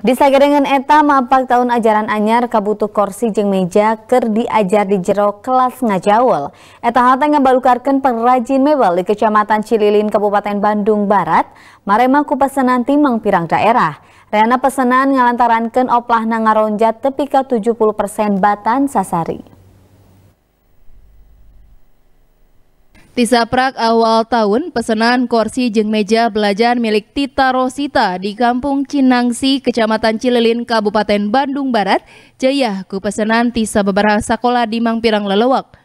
Di Disagarengan eta mapak tahun ajaran anyar kabutuh kursi jeng meja ker diajar di jero kelas ngajawel. Eta hal ngabalukarkeun perajin mebel di Kecamatan Cililin Kabupaten Bandung Barat, marema ku pesanan timang pirang daerah. Rena pesanan ngalantarankeun oplah nangaronjat tepi ka 70% batan sasari. Tisaprak awal tahun, pesanan kursi jeng meja belajar milik Tita Rosita di Kampung Cinangsi, Kecamatan Cililin, Kabupaten Bandung Barat, jaya ku pesanan tisa beberapa sekolah di Mangpirang Lelewak.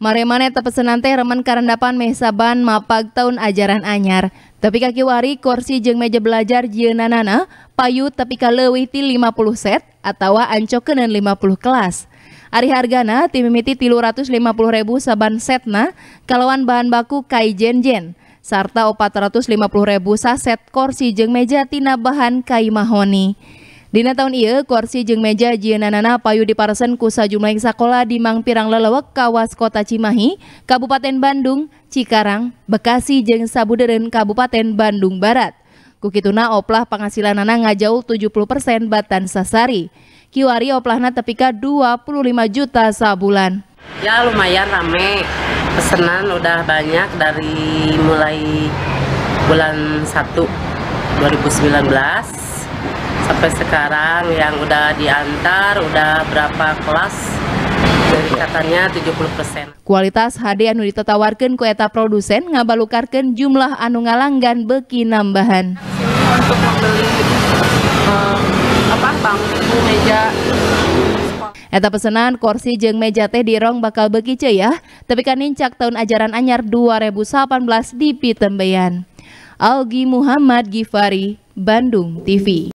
Maremane tepesenan teh remen karendapan saban mapag tahun ajaran anyar. Tapi kaki wari kursi jeng meja belajar jeunanana payu tapi kalewih ti 50 set atau ancokenan 50 kelas. Ari hargana timimiti tilu ratus lima puluh ribu saban setna kalawan bahan baku kai jen jen serta opat ratus lima puluh ribu saset kursi jeng meja tina bahan kai mahoni. Dina tahun iya, kursi jeng meja jenanana payu diparesen ku sajumlah sekolah di Mangpirang lelewek kawas kota Cimahi, Kabupaten Bandung, Cikarang, Bekasi jeng Sabuderen, Kabupaten Bandung Barat. Kukituna oplah penghasilan nana ngajauh 70% batan sasari. Kiwari oplahna tepika 25 juta sabulan. Ya lumayan rame, pesenan udah banyak dari mulai bulan 1 2019 sampai sekarang yang udah diantar udah berapa kelas katanya 70%. Kualitas HD anu ditetawarkan ku eta produsen ngabalukarkan jumlah anu ngalanggan beki nambahan. Untuk membeli um, apa bangku meja Eta pesanan kursi jeng meja teh di Rong bakal beki ce ya, tapi kan nincak tahun ajaran anyar 2018 di Pitembeyan. Algi Muhammad Gifari, Bandung TV.